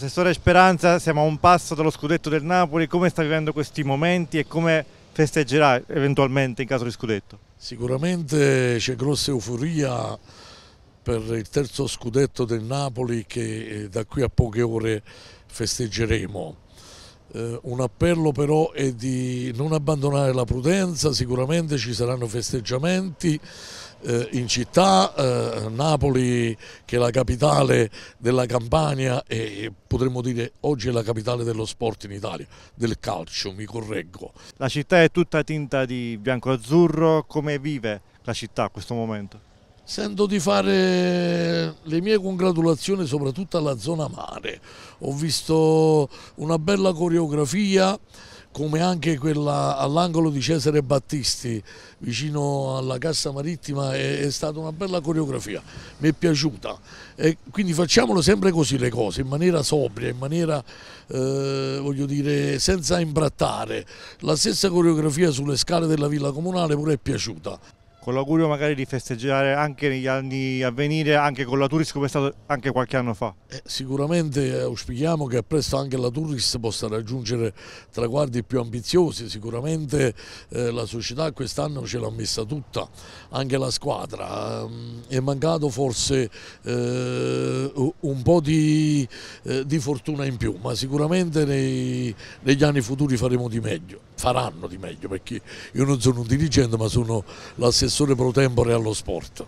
Assessore Speranza, siamo a un passo dallo scudetto del Napoli, come sta vivendo questi momenti e come festeggerà eventualmente in caso di scudetto? Sicuramente c'è grossa euforia per il terzo scudetto del Napoli che eh, da qui a poche ore festeggeremo. Eh, un appello però è di non abbandonare la prudenza, sicuramente ci saranno festeggiamenti, eh, in città, eh, Napoli che è la capitale della Campania e potremmo dire oggi è la capitale dello sport in Italia, del calcio, mi correggo. La città è tutta tinta di bianco-azzurro, come vive la città a questo momento? Sento di fare le mie congratulazioni soprattutto alla zona mare, ho visto una bella coreografia, come anche quella all'angolo di Cesare Battisti vicino alla Cassa Marittima è, è stata una bella coreografia, mi è piaciuta. E quindi facciamolo sempre così le cose, in maniera sobria, in maniera eh, voglio dire senza imbrattare. La stessa coreografia sulle scale della Villa Comunale pure è piaciuta con l'augurio magari di festeggiare anche negli anni a venire, anche con la Turis come è stato anche qualche anno fa. Eh, sicuramente auspichiamo che presto anche la Turis possa raggiungere traguardi più ambiziosi, sicuramente eh, la società quest'anno ce l'ha messa tutta, anche la squadra, mm, è mancato forse eh, un po' di, eh, di, fortuna in più, ma sicuramente nei, negli anni futuri faremo di meglio, faranno di meglio perché io non sono un dirigente ma sono l'assessore assessore pro tempore allo sport.